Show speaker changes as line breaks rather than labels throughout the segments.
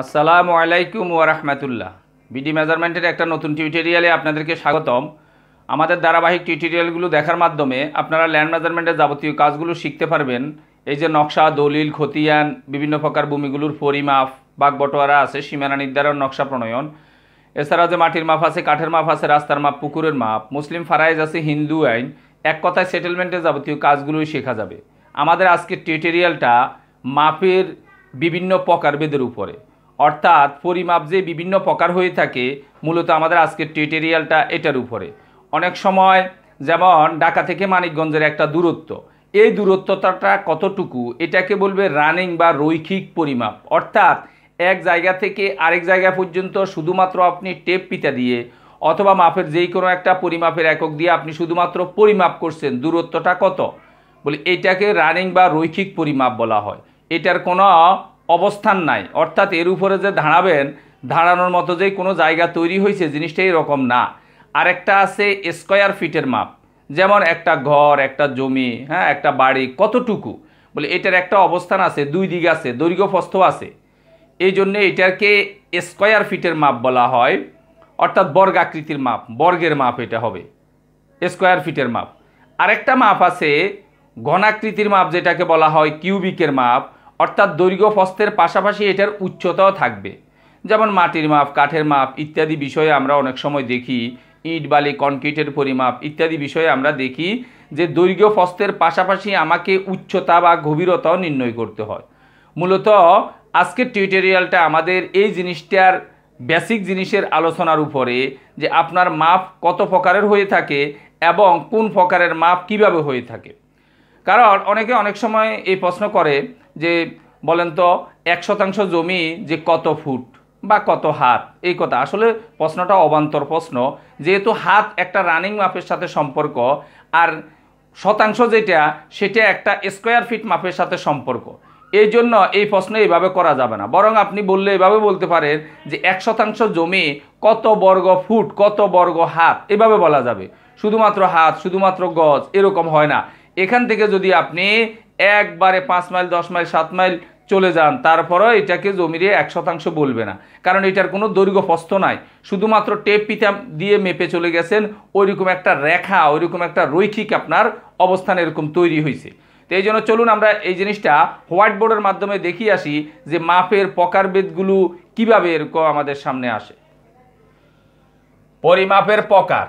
আসসালামু আলাইকুম ওয়ারহমতুল্লাহ বিডি মেজারমেন্টের একটা নতুন টিউটোরিয়ালে আপনাদেরকে স্বাগতম আমাদের ধারাবাহিক টিউটোরিয়ালগুলো দেখার মাধ্যমে আপনারা ল্যান্ড মেজারমেন্টের যাবতীয় কাজগুলো শিখতে পারবেন এই যে নকশা দলিল খতিয়ান বিভিন্ন প্রকার ভূমিগুলোর পরিমাপ বাঘ বটোয়ারা আছে সীমানা নির্ধারণ নকশা প্রণয়ন এছাড়া যে মাটির মাপ আছে কাঠের মাপ আছে রাস্তার মাপ পুকুরের মাপ মুসলিম ফারাইজ আছে হিন্দু আইন এক কথায় সেটেলমেন্টের যাবতীয় কাজগুলোই শেখা যাবে আমাদের আজকের টিউটোরিয়ালটা মাপের বিভিন্ন প্রকারভেদের উপরে অর্থাৎ পরিমাপ যে বিভিন্ন প্রকার হয়ে থাকে মূলত আমাদের আজকের টিউটোরিয়ালটা এটার উপরে অনেক সময় যেমন ঢাকা থেকে মানিকগঞ্জের একটা দূরত্ব এই দূরত্বটা কতটুকু এটাকে বলবে রানিং বা রৈখিক পরিমাপ অর্থাৎ এক জায়গা থেকে আরেক জায়গা পর্যন্ত শুধুমাত্র আপনি টেপ পিতা দিয়ে অথবা মাপের যেই কোনো একটা পরিমাপের একক দিয়ে আপনি শুধুমাত্র পরিমাপ করছেন দূরত্বটা কত বলে এটাকে রানিং বা রৈখিক পরিমাপ বলা হয় এটার কোনো অবস্থান নাই অর্থাৎ এর উপরে যে দাঁড়াবেন দাঁড়ানোর মতো যে কোনো জায়গা তৈরি হয়েছে জিনিসটা এরকম না আরেকটা আছে স্কোয়ার ফিটের মাপ যেমন একটা ঘর একটা জমি হ্যাঁ একটা বাড়ি কতটুকু বলে এটার একটা অবস্থান আছে দুই দিক আছে দৈর্ঘ্য প্রস্থ আছে এই জন্য এটাকে স্কোয়ার ফিটের মাপ বলা হয় অর্থাৎ বর্গাকৃতির মাপ বর্গের মাপ এটা হবে স্কোয়ার ফিটের মাপ আরেকটা মাপ আছে ঘনাকৃতির মাপ যেটাকে বলা হয় কিউবিকের মাপ অর্থাৎ দৈর্ঘ্য প্রস্থের পাশাপাশি এটার উচ্চতাও থাকবে যেমন মাটির মাপ কাঠের মাপ ইত্যাদি বিষয়ে আমরা অনেক সময় দেখি ইট বালি কনক্রিটের পরিমাপ ইত্যাদি বিষয়ে আমরা দেখি যে দৈর্ঘ্য প্রস্থের পাশাপাশি আমাকে উচ্চতা বা গভীরতাও নির্ণয় করতে হয় মূলত আজকের টিউটোরিয়ালটা আমাদের এই জিনিসটার বেসিক জিনিসের আলোচনার উপরে যে আপনার মাপ কত প্রকারের হয়ে থাকে এবং কোন প্রকারের মাপ কিভাবে হয়ে থাকে কারণ অনেকে অনেক সময় এই প্রশ্ন করে যে বলেন তো এক শতাংশ জমি যে কত ফুট বা কত হাত এই কথা আসলে প্রশ্নটা অবান্তর প্রশ্ন যেহেতু হাত একটা রানিং মাপের সাথে সম্পর্ক আর শতাংশ যেটা সেটা একটা স্কোয়ার ফিট মাপের সাথে সম্পর্ক এই জন্য এই প্রশ্ন এইভাবে করা যাবে না বরং আপনি বললে এভাবে বলতে পারেন যে এক শতাংশ জমি কত বর্গ ফুট কত বর্গ হাত এভাবে বলা যাবে শুধুমাত্র হাত শুধুমাত্র গজ এরকম হয় না এখান থেকে যদি আপনি একবারে পাঁচ মাইল দশ মাইল সাত মাইল চলে যান তারপরও এটাকে জমির এক শতাংশ বলবে না কারণ এটার কোনো দৈর্ঘ্য ফস্ত নাই শুধুমাত্র টেপ পিতা দিয়ে মেপে চলে গেছেন ওইরকম একটা রেখা ওইরকম একটা রৈখিক আপনার অবস্থান এরকম তৈরি হয়েছে তো এই জন্য চলুন আমরা এই জিনিসটা হোয়াইট বোর্ডের মাধ্যমে দেখিয়ে আসি যে মাপের পকারভেদগুলো কীভাবে এরকম আমাদের সামনে আসে পরিমাপের পকার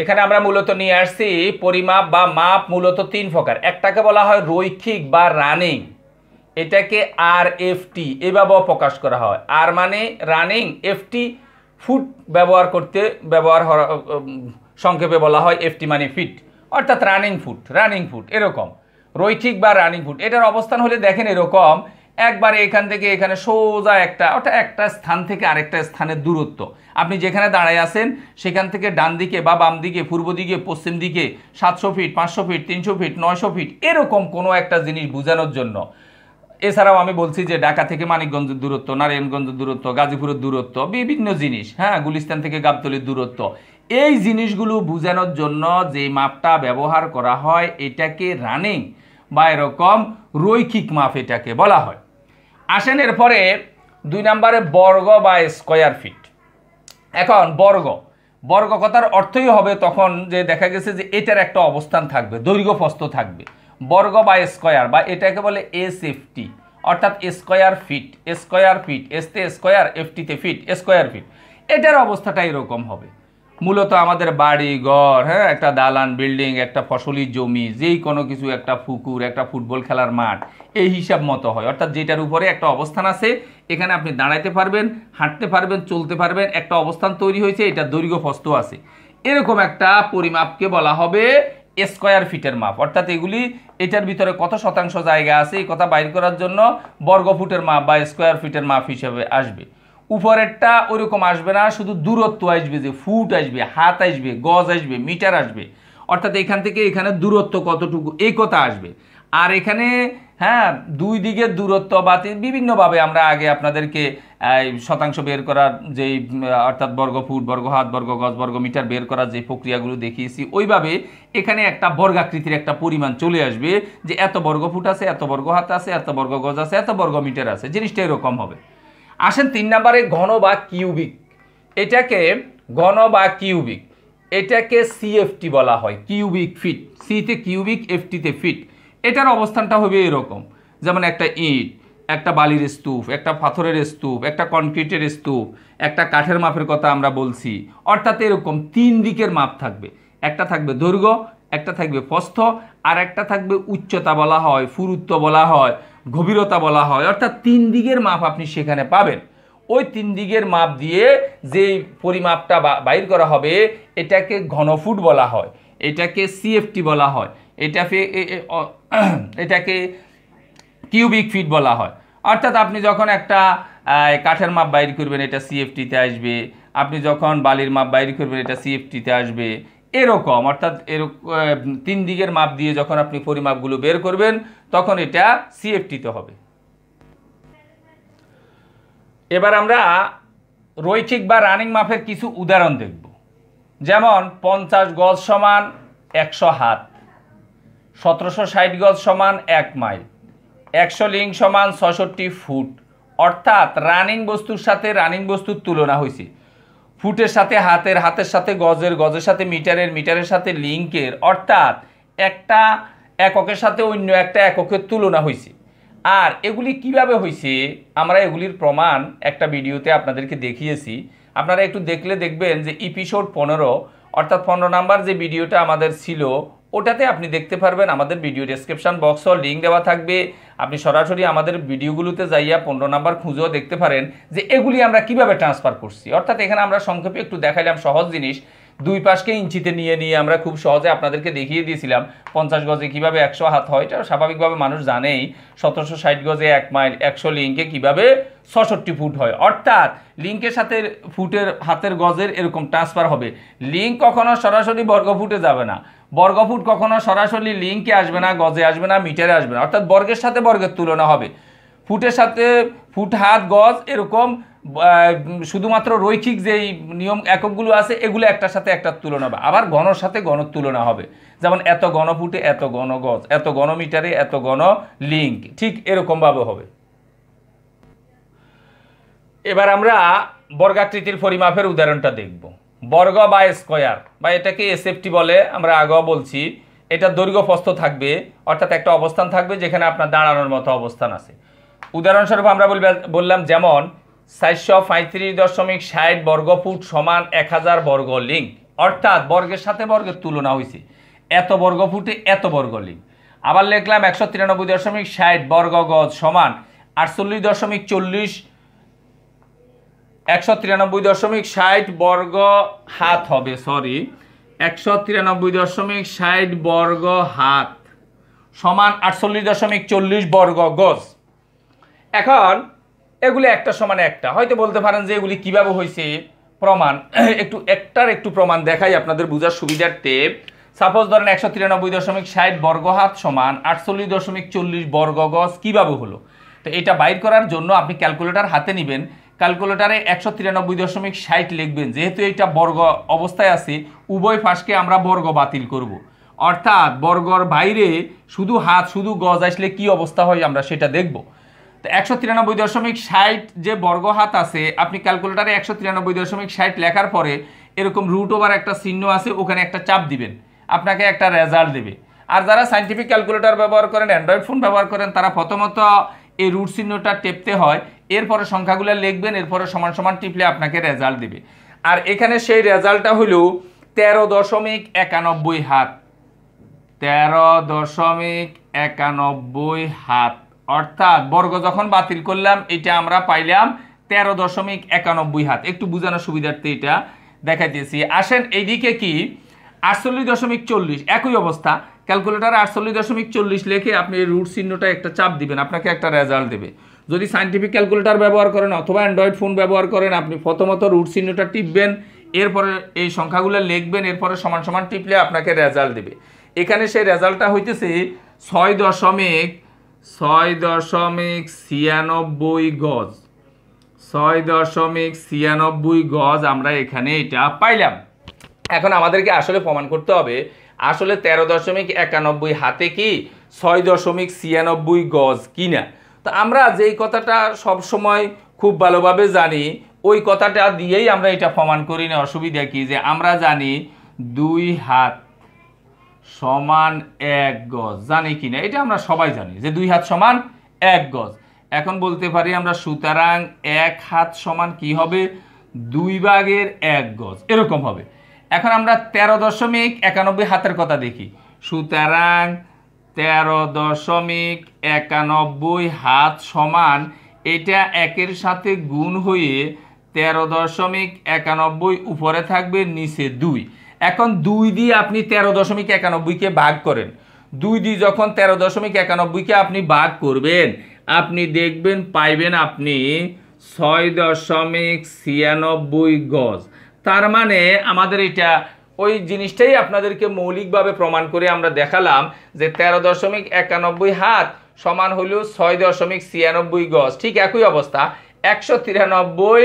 এখানে আমরা মূলত নিয়ে আসছি পরিমাপ বা মাপ মূলত তিন প্রকার একটাকে বলা হয় রৈখিক বা রানিং এটাকে আর এফটি এভাবেও প্রকাশ করা হয় আর মানে রানিং এফটি ফুট ব্যবহার করতে ব্যবহার সংক্ষেপে বলা হয় এফটি মানে ফিট অর্থাৎ রানিং ফুট রানিং ফুট এরকম রৈখিক বা রানিং ফুট এটার অবস্থান হলে দেখেন এরকম একবারে এখান থেকে এখানে সোজা একটা ওটা একটা স্থান থেকে আরেকটা স্থানের দূরত্ব আপনি যেখানে দাঁড়ায় আছেন সেখান থেকে ডান দিকে বা বাম দিকে পূর্ব দিকে পশ্চিম দিকে সাতশো ফিট পাঁচশো ফিট তিনশো ফিট নয়শো ফিট এরকম কোনো একটা জিনিস বোঝানোর জন্য এছাড়াও আমি বলছি যে ঢাকা থেকে মানিকগঞ্জের দূরত্ব নারায়ণগঞ্জের দূরত্ব গাজীপুরের দূরত্ব বিভিন্ন জিনিস হ্যাঁ গুলিস্তান থেকে গাবতলির দূরত্ব এই জিনিসগুলো বোঝানোর জন্য যে মাপটা ব্যবহার করা হয় এটাকে রানিং বা এরকম রৈখিক মাপ এটাকে বলা হয় আসেন এরপরে দুই নম্বরে বর্গ বা স্কোয়ার ফিট এখন বর্গ বর্গ কথার অর্থই হবে তখন যে দেখা গেছে যে এটার একটা অবস্থান থাকবে দৈর্ঘ্যপ্রস্থ থাকবে বর্গ বা স্কোয়ার বা এটাকে বলে এস এফটি অর্থাৎ স্কোয়ার ফিট স্কোয়ার ফিট এসতে স্কোয়ার এফটিতে ফিট স্কোয়ার ফিট এটার অবস্থাটা এরকম হবে মূলত আমাদের বাড়ি ঘর হ্যাঁ একটা দালান বিল্ডিং একটা ফসলি জমি যেই কোনো কিছু একটা পুকুর একটা ফুটবল খেলার মাঠ এই হিসাব মতো হয় অর্থাৎ যেটার উপরে একটা অবস্থান আছে এখানে আপনি দাঁড়াইতে পারবেন হাঁটতে পারবেন চলতে পারবেন একটা অবস্থান তৈরি হয়েছে এটা দৈর্ঘ্য ফস্ত আছে এরকম একটা পরিমাপকে বলা হবে স্কোয়ার ফিটের মাপ অর্থাৎ এগুলি এটার ভিতরে কত শতাংশ জায়গা আছে এই কথা বাইর করার জন্য বর্গ ফুটের মাপ বা স্কোয়ার ফিটের মাপ হিসেবে আসবে উপরেরটা ওইরকম আসবে না শুধু দূরত্ব আসবে যে ফুট আসবে হাত আসবে গজ আসবে মিটার আসবে অর্থাৎ এখান থেকে এখানে দূরত্ব কতটুকু একতা আসবে আর এখানে হ্যাঁ দুই দিকে দূরত্ব বাতি বিভিন্নভাবে আমরা আগে আপনাদেরকে শতাংশ বের করার যে অর্থাৎ বর্গ ফুট বর্গ হাত বর্গ গজ বর্গ মিটার বের করার যে প্রক্রিয়াগুলো দেখিয়েছি ওইভাবে এখানে একটা বর্গাকৃতির একটা পরিমাণ চলে আসবে যে এত বর্গ ফুট আছে এত বর্গ হাত আছে এত বর্গ গজ আছে এত বর্গ মিটার আছে জিনিসটা এরকম হবে আসেন তিন নম্বরে ঘন বা কিউবিক এটাকে ঘন বা কিউবিক এটাকে সিএফটি বলা হয় কিউবিক ফিট সিতে কিউবিক এফটিতে ফিট এটার অবস্থানটা হবে এরকম যেমন একটা ইট একটা বালির স্তূপ একটা পাথরের স্তূপ একটা কনক্রিটের স্তূপ একটা কাঠের মাপের কথা আমরা বলছি অর্থাৎ এরকম তিন দিকের মাপ থাকবে একটা থাকবে দৈর্ঘ্য একটা থাকবে প্রস্থ আর একটা থাকবে উচ্চতা বলা হয় ফুরুত্ব বলা হয় গভীরতা বলা হয় অর্থাৎ তিন দিকের মাপ আপনি সেখানে পাবেন ওই তিন দিকের মাপ দিয়ে যে পরিমাপটা বাইর করা হবে এটাকে ঘনফুট বলা হয় এটাকে সিএফটি বলা হয় এটাকে এটাকে কিউবিক ফিট বলা হয় অর্থাৎ আপনি যখন একটা কাঠের মাপ বাইর করবেন এটা সিএফটিতে আসবে আপনি যখন বালির মাপ বাইর করবেন এটা সিএফটিতে আসবে এরকম অর্থাৎ এরকম তিন দিকের মাপ দিয়ে যখন আপনি পরিমাপগুলো বের করবেন তখন এটা সিএফটিতে হবে এবার আমরা রৈখিক বা রানিং মাপের কিছু উদাহরণ দেখব যেমন পঞ্চাশ গজ সমান একশো হাত সতেরোশো ষাট গজ সমান এক মাইল একশো লিঙ্ক সমান ছষট্টি ফুট অর্থাৎ রানিং বস্তুর সাথে রানিং বস্তুর তুলনা হয়েছে ফুটের সাথে হাতের হাতের সাথে গজের গজের সাথে মিটারের মিটারের সাথে লিঙ্কের অর্থাৎ একটা এককের সাথে অন্য একটা এককের তুলনা হয়েছে আর এগুলি কিভাবে হয়েছে আমরা এগুলির প্রমাণ একটা ভিডিওতে আপনাদেরকে দেখিয়েছি আপনারা একটু দেখলে দেখবেন যে এপিসোড পনেরো অর্থাৎ পনেরো নাম্বার যে ভিডিওটা আমাদের ছিল ওটাতে আপনি দেখতে পারবেন আমাদের ভিডিও ডেসক্রিপশান ও লিঙ্ক দেওয়া থাকবে আপনি সরাসরি আমাদের ভিডিওগুলোতে যাইয়া পনেরো নাম্বার খুঁজেও দেখতে পারেন যে এগুলি আমরা কিভাবে ট্রান্সফার করছি অর্থাৎ এখানে আমরা সংক্ষেপে একটু দেখাইলাম সহজ জিনিস দুই পাশকে ইঞ্চিতে নিয়ে নিয়ে আমরা খুব সহজে আপনাদেরকে দেখিয়ে দিয়েছিলাম পঞ্চাশ গজে কিভাবে একশো হাত হয় এটা স্বাভাবিকভাবে মানুষ জানেই সতেরোশো ষাট গজে এক মাইল একশো লিঙ্কে কিভাবে ছষট্টি ফুট হয় অর্থাৎ লিঙ্কের সাথে ফুটের হাতের গজের এরকম ট্রান্সফার হবে লিঙ্ক কখনো সরাসরি বর্গফুটে যাবে না বর্গফুট কখনো সরাসরি লিঙ্কে আসবে না গজে আসবে না মিটারে আসবে না অর্থাৎ বর্গের সাথে বর্গের তুলনা হবে ফুটের সাথে ফুট হাত গজ এরকম শুধুমাত্র রৈখিক যেই নিয়ম এককগুলো আছে এগুলো একটার সাথে একটা তুলনা হবে আবার গণর সাথে গণ তুলনা হবে যেমন এত গণফুটে এত গণগজ এত গণমিটারে এত গণ লিঙ্ক ঠিক এরকমভাবে হবে এবার আমরা বর্গাকৃতির পরিমাপের উদাহরণটা দেখব বর্গ বা স্কোয়ার বা এটাকে এসএফটি বলে আমরা আগেও বলছি এটা দৈর্ঘ্য প্রস্থ থাকবে অর্থাৎ একটা অবস্থান থাকবে যেখানে আপনার দাঁড়ানোর মতো অবস্থান আছে উদাহরণস্বরূপ আমরা বললাম যেমন চারশো পঁয়ত্রিশ দশমিক ষাট বর্গফুট সমান এক হাজার বর্গ লিঙ্ক অর্থাৎ বর্গের সাথে বর্গের তুলনা হয়েছে এত বর্গ ফুটে এত বর্গ লিঙ্ক আবার লিখলাম একশো তিরানব্বই দশমিক ষাট বর্গ গজ সমান আটচল্লিশ দশমিক চল্লিশ একশো তিরানব্বই দশমিক ষাট বর্গ হাত হবে সরি একশো তিরানব্বই দশমিক ষাট বর্গ হাত সমান আটচল্লিশ দশমিক চল্লিশ বর্গ গজ এখন এগুলি একটা সমান একটা হয়তো বলতে পারেন যে এগুলি কীভাবে হয়েছে প্রমাণ একটু একটার একটু প্রমাণ দেখাই আপনাদের বোঝার সুবিধার্থে সাপোজ ধরেন একশো তিরানব্বই দশমিক ষাট বর্গহাত সমান আটচল্লিশ দশমিক চল্লিশ বর্গ গজ কীভাবে হলো তো এটা বাইর করার জন্য আপনি ক্যালকুলেটার হাতে নেবেন ক্যালকুলেটারে একশো তিরানব্বই দশমিক ষাট লিখবেন যেহেতু এটা বর্গ অবস্থায় আছে উভয় ফাঁসকে আমরা বর্গ বাতিল করব। অর্থাৎ বর্গর বাইরে শুধু হাত শুধু গজ আসলে কি অবস্থা হয় আমরা সেটা দেখব তো একশো তিরানব্বই দশমিক ষাট যে বর্গ হাত আছে আপনি ক্যালকুলেটারে একশো তিরানব্বই দশমিক ষাট লেখার পরে এরকম রুট ওভার একটা চিহ্ন আছে ওখানে একটা চাপ দিবেন আপনাকে একটা রেজাল্ট দেবে আর যারা সাইন্টিফিক ক্যালকুলেটর ব্যবহার করেন অ্যান্ড্রয়েড ফোন ব্যবহার করেন তারা প্রথমত এই রুট চিহ্নটা টেপতে হয় এরপরে সংখ্যাগুলো লিখবেন এরপরে সমান সমান টিপলে আপনাকে রেজাল্ট দেবে আর এখানে সেই রেজাল্টটা হলো তেরো দশমিক একানব্বই হাত তেরো দশমিক একানব্বই হাত অর্থাৎ বর্গ যখন বাতিল করলাম এটা আমরা পাইলাম তেরো দশমিক একানব্বই হাত একটু বোঝানোর সুবিধার্থে এটা দেখা দিয়েছি আসেন এইদিকে কি আটচল্লিশ দশমিক চল্লিশ একই অবস্থা ক্যালকুলেটার আটচল্লিশ দশমিক চল্লিশ লেখে আপনি রুট চিহ্নটা একটা চাপ দিবেন আপনাকে একটা রেজাল্ট দেবে যদি সাইন্টিফিক ক্যালকুলেটার ব্যবহার করেন অথবা অ্যান্ড্রয়েড ফোন ব্যবহার করেন আপনি প্রথমত রুট চিহ্নটা টিপবেন এরপরে এই সংখ্যাগুলো লিখবেন এরপরে সমান সমান টিপলে আপনাকে রেজাল্ট দেবে এখানে সেই রেজাল্টটা হইতেছে ছয় দশমিক ছয় দশমিক ছিয়ানব্বই গজ ছয় দশমিক ছিয়ানব্বই গজ আমরা এখানে এটা পাইলাম এখন আমাদেরকে আসলে প্রমাণ করতে হবে আসলে তেরো দশমিক একানব্বই হাতে কি ছয় দশমিক ছিয়ানব্বই গজ কিনা তো আমরা যেই কথাটা সব সময় খুব ভালোভাবে জানি ওই কথাটা দিয়েই আমরা এটা প্রমাণ করি না অসুবিধা কি যে আমরা জানি দুই হাত সমান এক গজ জানি কি না এটা আমরা সবাই জানি যে দুই হাত সমান এক গজ এখন বলতে পারি আমরা সুতরাং এক হাত সমান কি হবে দুই ভাগের এক গজ এরকম হবে এখন আমরা তেরো দশমিক একানব্বই হাতের কথা দেখি সুতরাং তেরো দশমিক একানব্বই হাত সমান এটা একের সাথে গুণ হয়ে তেরো দশমিক একানব্বই উপরে থাকবে নিচে দুই এখন দুই দিয়ে আপনি তেরো দশমিক একানব্বইকে ভাগ করেন দুই দিয়ে যখন তেরো দশমিক একানব্বইকে আপনি ভাগ করবেন আপনি দেখবেন পাইবেন আপনি ছয় দশমিক ছিয়ানব্বই গজ তার মানে আমাদের এটা ওই জিনিসটাই আপনাদেরকে মৌলিকভাবে প্রমাণ করে আমরা দেখালাম যে তেরো দশমিক একানব্বই হাত সমান হলেও ছয় দশমিক ছিয়ানব্বই গজ ঠিক একই অবস্থা একশো তিরানব্বই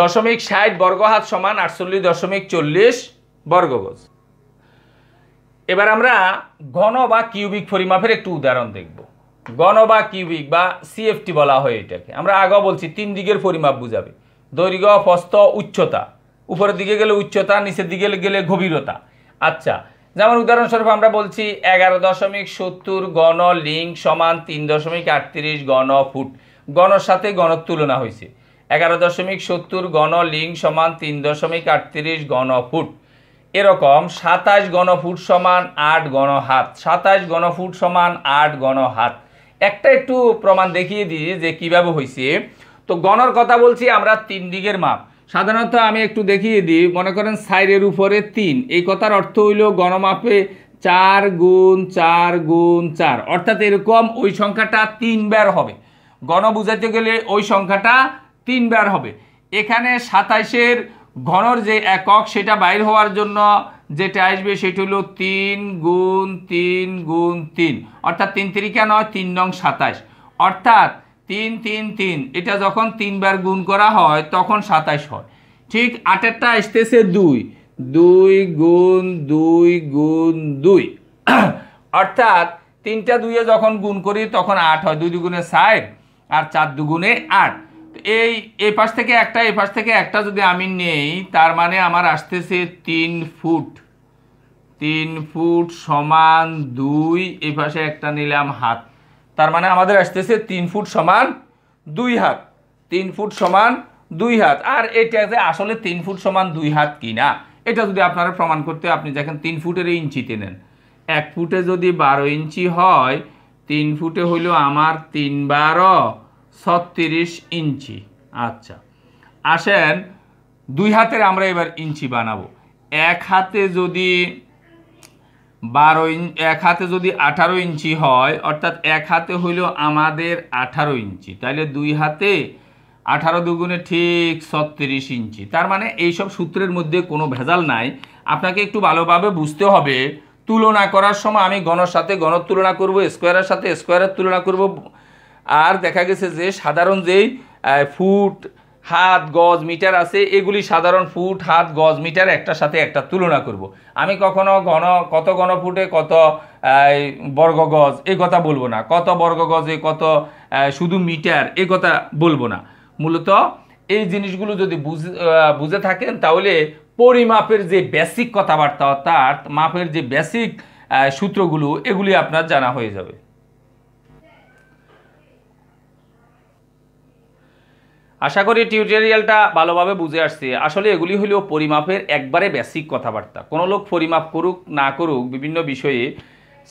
দশমিক ষাট বর্গহাত সমান আটচল্লিশ দশমিক চল্লিশ বর্গগজ এবার আমরা ঘন বা কিউবিক পরিমাপের একটু উদাহরণ দেখব ঘন বা কিউবিক বা সিএফটি বলা হয় এটাকে আমরা আগে বলছি তিন দিকের পরিমাপ বুঝাবে দৈর্ঘ্য ফস্ত উচ্চতা উপরের দিকে গেলে উচ্চতা নিচের দিকে গেলে গভীরতা আচ্ছা যেমন উদাহরণস্বরূপ আমরা বলছি এগারো দশমিক সত্তর গণ লিঙ্ক সমান তিন দশমিক আটত্রিশ গণ ফুট গণর সাথে গণর তুলনা হয়েছে এগারো দশমিক সত্তর গণ লিঙ্গ সমান তিন দশমিক আটত্রিশ গণ ফুট এরকম সাতাশ গণফুট সমান আট গণ হাত সাতাশ গণফুট সমান আট গণ হাত একটা একটু প্রমাণ দেখিয়ে দিই যে কিভাবে হয়েছে তো গণর কথা বলছি আমরা তিন দিকের মাপ সাধারণত আমি একটু দেখিয়ে দিই মনে করেন সাইডের উপরে তিন এই কথার অর্থ হইল গণমাপে চার গুণ চার গুণ চার অর্থাৎ এরকম ওই সংখ্যাটা তিনবার হবে গণ বুঝাতে গেলে ওই সংখ্যাটা তিনবার হবে এখানে সাতাইশের ঘনর যে একক সেটা বাইর হওয়ার জন্য যেটা আসবে সেটি হলো তিন গুণ তিন গুণ তিন অর্থাৎ তিন তিরিকা নয় তিন নং সাতাইশ অর্থাৎ তিন তিন তিন এটা যখন তিনবার গুণ করা হয় তখন সাতাইশ হয় ঠিক আটেরটা আসতেছে দুই দুই গুণ দুই গুণ দুই অর্থাৎ তিনটা দুইয়ে যখন গুণ করি তখন আট হয় দুই দুগুণে ষাট আর চার দুগুণে আট এই এই পাশ থেকে একটা এই পাশ থেকে একটা যদি আমি নেই তার মানে আমার আসতেছে তিন ফুট তিন ফুট সমান দুই এই পাশে একটা নিলাম হাত তার মানে আমাদের আসতেছে তিন ফুট সমান দুই হাত তিন ফুট সমান দুই হাত আর এটা যে আসলে তিন ফুট সমান দুই হাত কি না এটা যদি আপনারা প্রমাণ করতে আপনি দেখেন তিন ফুটের ইঞ্চিতে নেন এক ফুটে যদি বারো ইঞ্চি হয় তিন ফুটে হইল আমার তিন বারো ছত্রিশ ইঞ্চি আচ্ছা আসেন দুই হাতের আমরা এবার ইঞ্চি বানাবো এক হাতে যদি বারো ইঞ্চ এক হাতে যদি আঠারো ইঞ্চি হয় অর্থাৎ এক হাতে হইল আমাদের আঠারো ইঞ্চি তাহলে দুই হাতে আঠারো দুগুণে ঠিক ছত্রিশ ইঞ্চি তার মানে এই সব সূত্রের মধ্যে কোনো ভেজাল নাই আপনাকে একটু ভালোভাবে বুঝতে হবে তুলনা করার সময় আমি গণর সাথে গণর তুলনা করব স্কোয়ারের সাথে স্কোয়ারের তুলনা করব আর দেখা গেছে যে সাধারণ যেই ফুট হাত গজ মিটার আছে এগুলি সাধারণ ফুট হাত গজ মিটার একটার সাথে একটা তুলনা করব। আমি কখনো ঘন কত ঘন ফুটে কত বর্গ গজ এ কথা বলবো না কত বর্গ গজে কত শুধু মিটার এ কথা বলবো না মূলত এই জিনিসগুলো যদি বুঝে থাকেন তাহলে পরিমাপের যে বেসিক কথাবার্তা অর্থাৎ মাপের যে বেসিক সূত্রগুলো এগুলি আপনার জানা হয়ে যাবে আশা করি টিউটোরিয়ালটা ভালোভাবে বুঝে আসছে আসলে এগুলি হল পরিমাপের একবারে বেসিক কথাবার্তা কোনো লোক পরিমাপ করুক না করুক বিভিন্ন বিষয়ে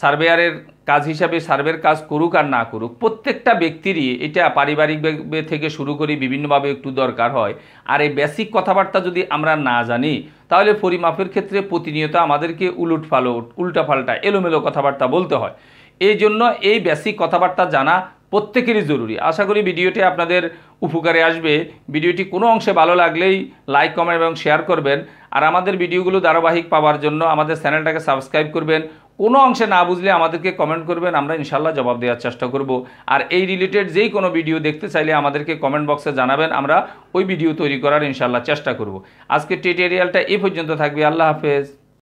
সার্ভেয়ারের কাজ হিসাবে সার্ভের কাজ করুক আর না করুক প্রত্যেকটা ব্যক্তিরই এটা পারিবারিক থেকে শুরু করি বিভিন্নভাবে একটু দরকার হয় আর এই বেসিক কথাবার্তা যদি আমরা না জানি তাহলে পরিমাপের ক্ষেত্রে প্রতিনিয়ত আমাদেরকে উলুট ফালট উল্টাফাল্টা এলোমেলো কথাবার্তা বলতে হয় এই জন্য এই বেসিক কথাবার্তা জানা প্রত্যেকেরই জরুরি আশা করি ভিডিওটি আপনাদের উপকারে আসবে ভিডিওটি কোনো অংশে ভালো লাগলেই লাইক কমেন্ট এবং শেয়ার করবেন আর আমাদের ভিডিওগুলো ধারাবাহিক পাওয়ার জন্য আমাদের চ্যানেলটাকে সাবস্ক্রাইব করবেন কোনো অংশে না বুঝলে আমাদেরকে কমেন্ট করবেন আমরা ইনশাল্লাহ জবাব দেওয়ার চেষ্টা করব আর এই রিলেটেড যেই কোনো ভিডিও দেখতে চাইলে আমাদেরকে কমেন্ট বক্সে জানাবেন আমরা ওই ভিডিও তৈরি করার ইনশাল্লাহ চেষ্টা করব আজকে টিউটোরিয়ালটা এ পর্যন্ত থাকবে আল্লাহ হাফেজ